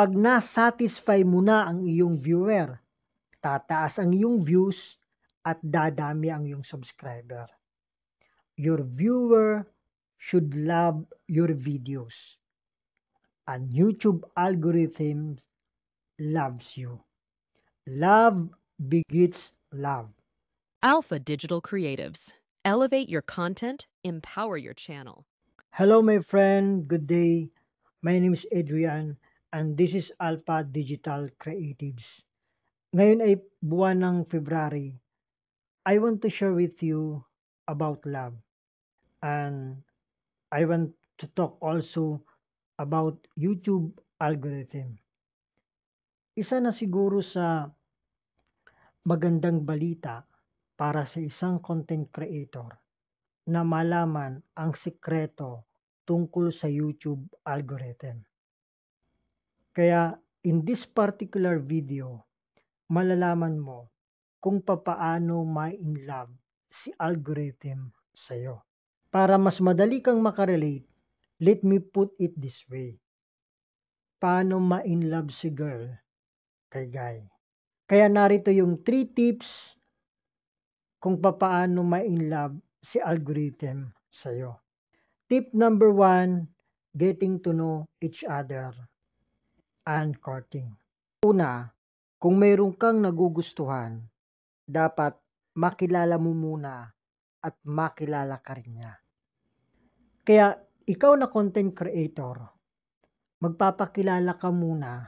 Pag na-satisfy mo na ang iyong viewer, tataas ang iyong views at dadami ang iyong subscriber. Your viewer should love your videos. And YouTube algorithm loves you. Love begets love. Alpha Digital Creatives. Elevate your content, empower your channel. Hello, my friend. Good day. My name is Adrian, and this is Alpha Digital Creatives. Ngayon ay buwan ng February. I want to share with you about love. And I want to talk also about YouTube algorithm. Isa na siguro sa magandang balita para sa isang content creator na malaman ang sikreto tungkol sa YouTube algorithm. Kaya in this particular video, malalaman mo kung papaano ma love si algorithm sa'yo. Para mas madali kang makarelate, let me put it this way. Paano ma in love si girl kay guy? Kaya narito yung 3 tips kung papaano ma in love si algorithm sa'yo. Tip number 1, getting to know each other and courting. Una, kung mayroon kang nagugustuhan, dapat makilala mo muna at makilala ka rin niya. Kaya ikaw na content creator, magpapakilala ka muna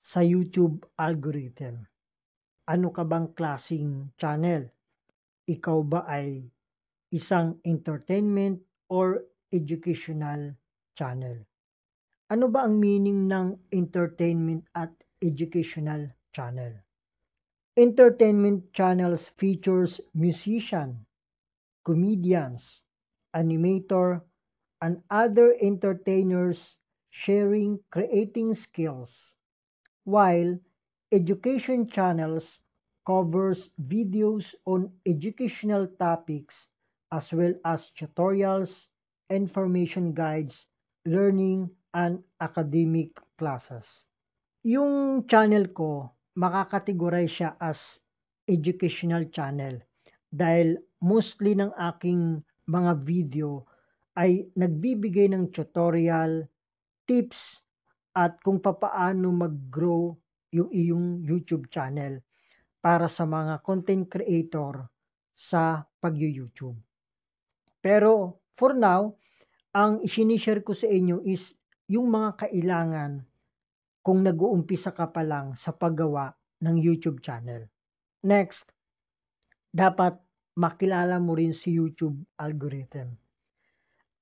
sa YouTube algorithm. Ano ka bang klasing channel? Ikaw ba ay isang entertainment or educational channel? Ano ba ang meaning ng entertainment at educational channel? Entertainment channels features musician, comedians, animator, and other entertainers sharing creating skills, while education channels covers videos on educational topics as well as tutorials, information guides, learning and academic classes. Yung channel ko, makakategorize siya as educational channel dahil mostly ng aking mga video ay nagbibigay ng tutorial, tips, at kung papaano mag-grow yung iyong YouTube channel para sa mga content creator sa pag-YouTube. Pero for now, ang isinishare ko sa inyo is yung mga kailangan kung nag-uumpisa ka pa lang sa paggawa ng YouTube channel. Next, dapat makilala mo rin si YouTube algorithm.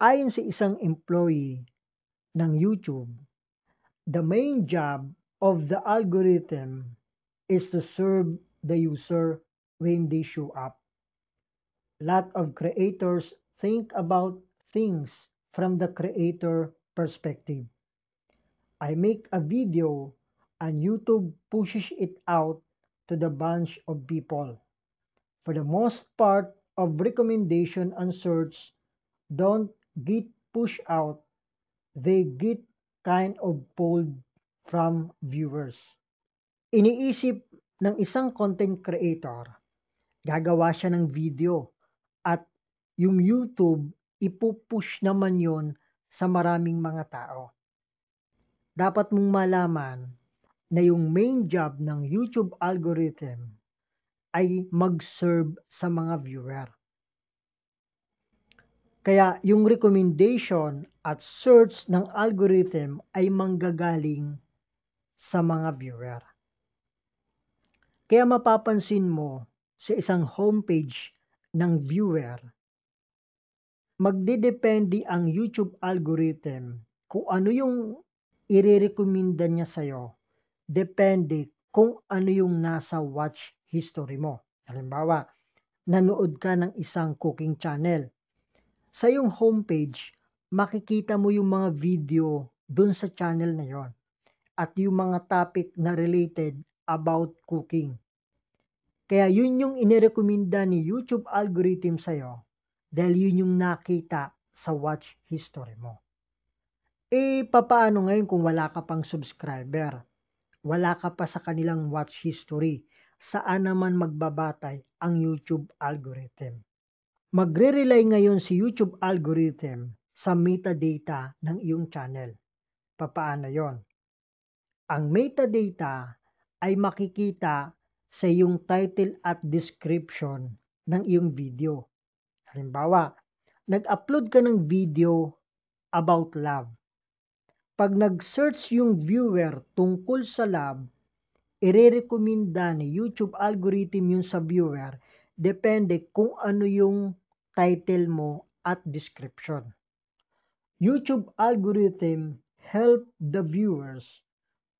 Ayon sa isang employee ng YouTube, the main job of the algorithm is to serve the user when they show up. Lot of creators think about things from the creator perspective. I make a video and YouTube pushes it out to the bunch of people. For the most part of recommendation and search, don't get pushed out. They get kind of pulled from viewers. Iniisip ng isang content creator, gagawa siya ng video at yung YouTube ipupush naman yon sa maraming mga tao. Dapat mong malaman na yung main job ng YouTube algorithm ay mag-serve sa mga viewer. Kaya yung recommendation at search ng algorithm ay manggagaling sa mga viewer. Kaya mapapansin mo sa isang homepage ng viewer magdedepende ang YouTube algorithm kung ano yung irerekomenda niya sa'yo. Depende kung ano yung nasa watch history mo. Halimbawa, nanood ka ng isang cooking channel. Sa yung homepage, makikita mo yung mga video dun sa channel na yon at yung mga topic na related about cooking. Kaya yun yung inirekomenda ni YouTube algorithm sa'yo dahil yun yung nakita sa watch history mo. Eh, papaano ngayon kung wala ka pang subscriber? Wala ka pa sa kanilang watch history. Saan naman magbabatay ang YouTube algorithm? Magre-rely ngayon si YouTube algorithm sa metadata ng iyong channel. Papaano yon? Ang metadata ay makikita sa iyong title at description ng iyong video. Halimbawa, nag-upload ka ng video about love. Pag nag-search yung viewer tungkol sa love, irerekomenda ni YouTube algorithm yun sa viewer depende kung ano yung title mo at description. YouTube algorithm help the viewers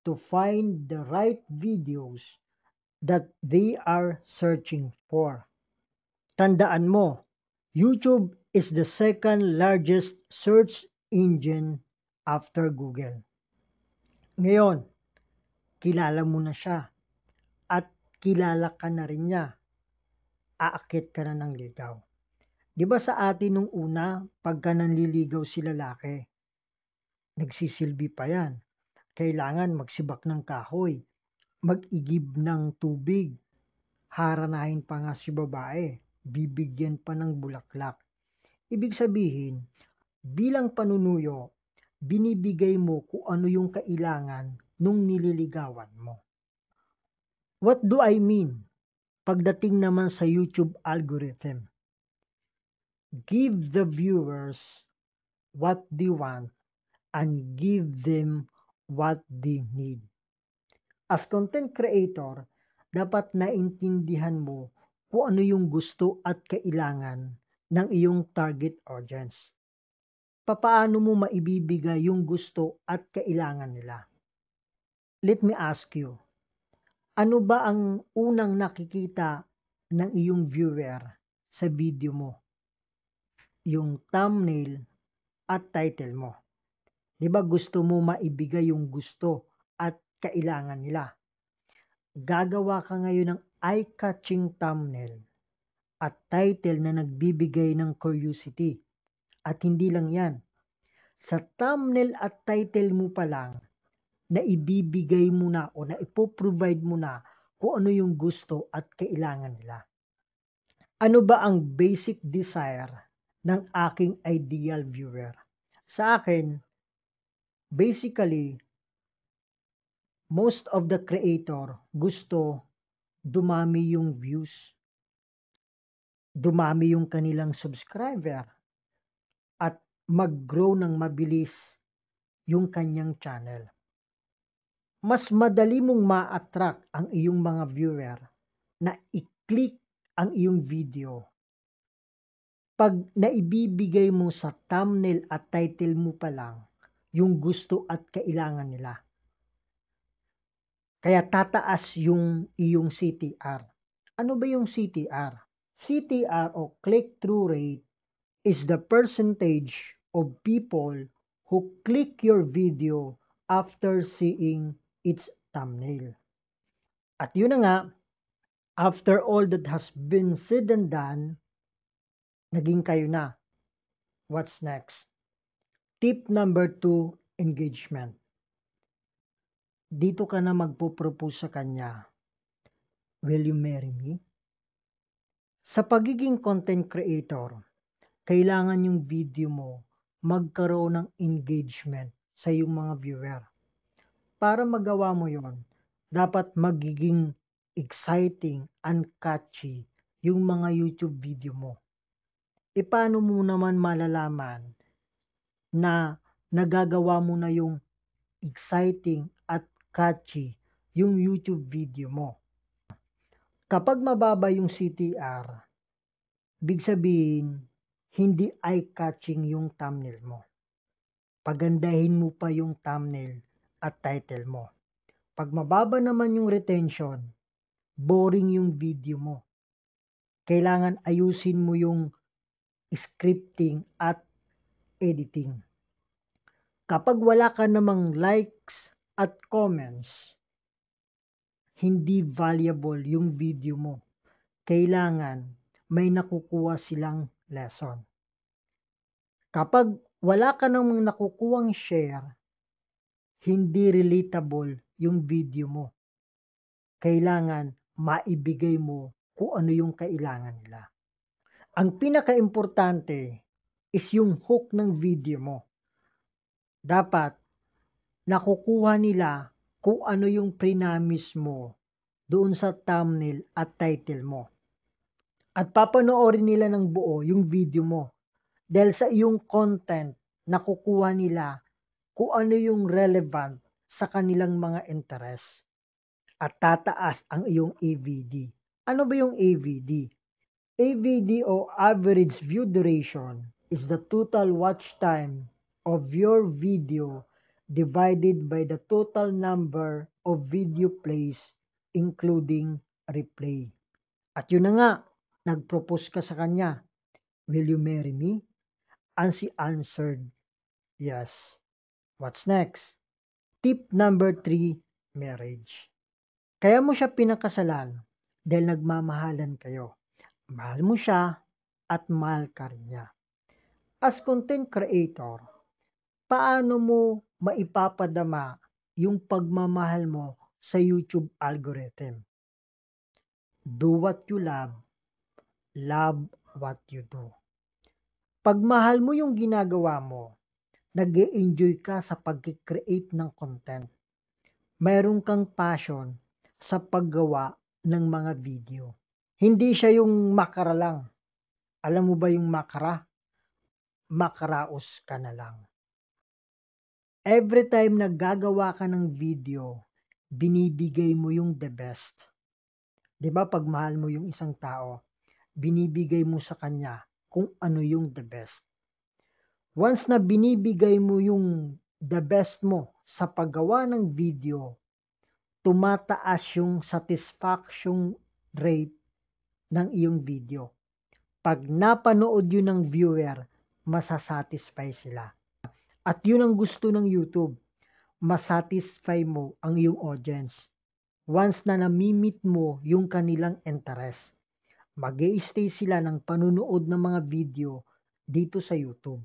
to find the right videos that they are searching for. Tandaan mo, YouTube is the second largest search engine after Google. Ngayon, kilala mo na siya at kilala ka na rin niya. Aakit ka na ng ligaw. 'Di ba sa atin nung una, pagka nanliligaw si lalaki, nagsisilbi pa 'yan. Kailangan magsibak ng kahoy, mag-igib ng tubig, haranahin pa nga si babae bibigyan pa ng bulaklak. Ibig sabihin, bilang panunuyo, binibigay mo kung ano yung kailangan nung nililigawan mo. What do I mean? Pagdating naman sa YouTube algorithm. Give the viewers what they want and give them what they need. As content creator, dapat naintindihan mo kung ano yung gusto at kailangan ng iyong target audience. Papaano mo maibibigay yung gusto at kailangan nila? Let me ask you, ano ba ang unang nakikita ng iyong viewer sa video mo? Yung thumbnail at title mo. 'Di ba gusto mo maibigay yung gusto at kailangan nila? Gagawa ka ngayon ng eye-catching thumbnail at title na nagbibigay ng curiosity. At hindi lang yan. Sa thumbnail at title mo pa lang, na ibibigay mo na o na ipoprovide mo na kung ano yung gusto at kailangan nila. Ano ba ang basic desire ng aking ideal viewer? Sa akin, basically, most of the creator gusto dumami yung views, dumami yung kanilang subscriber, at mag-grow ng mabilis yung kanyang channel. Mas madali mong ma-attract ang iyong mga viewer na i-click ang iyong video. Pag naibibigay mo sa thumbnail at title mo pa lang yung gusto at kailangan nila kaya tataas yung iyong CTR. Ano ba yung CTR? CTR o click-through rate is the percentage of people who click your video after seeing its thumbnail. At yun na nga, after all that has been said and done, naging kayo na. What's next? Tip number two, engagement dito ka na magpo-propose sa kanya, Will you marry me? Sa pagiging content creator, kailangan yung video mo magkaroon ng engagement sa iyong mga viewer. Para magawa mo yon, dapat magiging exciting and catchy yung mga YouTube video mo. E paano mo naman malalaman na nagagawa mo na yung exciting catchy yung YouTube video mo. Kapag mababa yung CTR, big sabihin, hindi eye-catching yung thumbnail mo. Pagandahin mo pa yung thumbnail at title mo. Pag mababa naman yung retention, boring yung video mo. Kailangan ayusin mo yung scripting at editing. Kapag wala ka namang likes, at comments, hindi valuable yung video mo. Kailangan may nakukuha silang lesson. Kapag wala ka namang nakukuhang share, hindi relatable yung video mo. Kailangan maibigay mo kung ano yung kailangan nila. Ang pinaka-importante is yung hook ng video mo. Dapat nakukuha nila kung ano yung prinamis mo doon sa thumbnail at title mo. At papanoorin nila ng buo yung video mo. Dahil sa iyong content, nakukuha nila kung ano yung relevant sa kanilang mga interest. At tataas ang iyong AVD. Ano ba yung AVD? AVD o average view duration is the total watch time of your video divided by the total number of video plays including replay. At yun na nga, nagpropose ka sa kanya, Will you marry me? And she answered, Yes. What's next? Tip number three, marriage. Kaya mo siya pinakasalan dahil nagmamahalan kayo. Mahal mo siya at mahal ka rin niya. As content creator, paano mo maipapadama yung pagmamahal mo sa YouTube algorithm. Do what you love, love what you do. Pagmahal mo yung ginagawa mo, nag enjoy ka sa pag-create ng content. Meron kang passion sa paggawa ng mga video. Hindi siya yung makara lang. Alam mo ba yung makara? Makaraos ka na lang every time naggagawa ka ng video, binibigay mo yung the best. 'Di ba pag mahal mo yung isang tao, binibigay mo sa kanya kung ano yung the best. Once na binibigay mo yung the best mo sa paggawa ng video, tumataas yung satisfaction rate ng iyong video. Pag napanood yun ng viewer, masasatisfy sila. At yun ang gusto ng YouTube. Masatisfy mo ang iyong audience. Once na namimit mo yung kanilang interest, mag stay sila ng panunood ng mga video dito sa YouTube.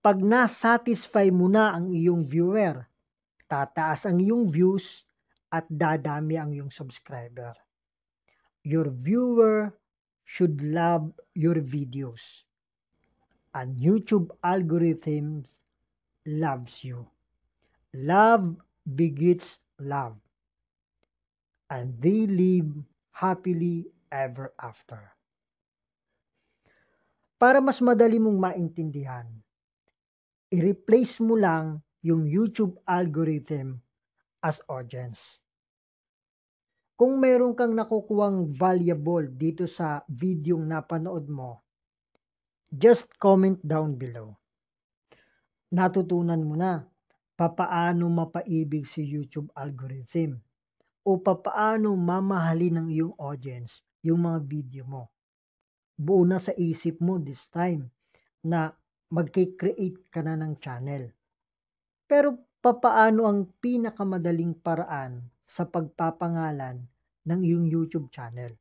Pag nasatisfy mo na ang iyong viewer, tataas ang iyong views at dadami ang iyong subscriber. Your viewer should love your videos and YouTube algorithms loves you. Love begets love, and they live happily ever after. Para mas madali mong maintindihan, i-replace mo lang yung YouTube algorithm as audience. Kung meron kang nakukuwang valuable dito sa video napanood mo, Just comment down below. Natutunan mo na papaano mapaibig si YouTube algorithm o papaano mamahalin ng iyong audience yung mga video mo. Buo na sa isip mo this time na magkikreate ka na ng channel. Pero papaano ang pinakamadaling paraan sa pagpapangalan ng iyong YouTube channel?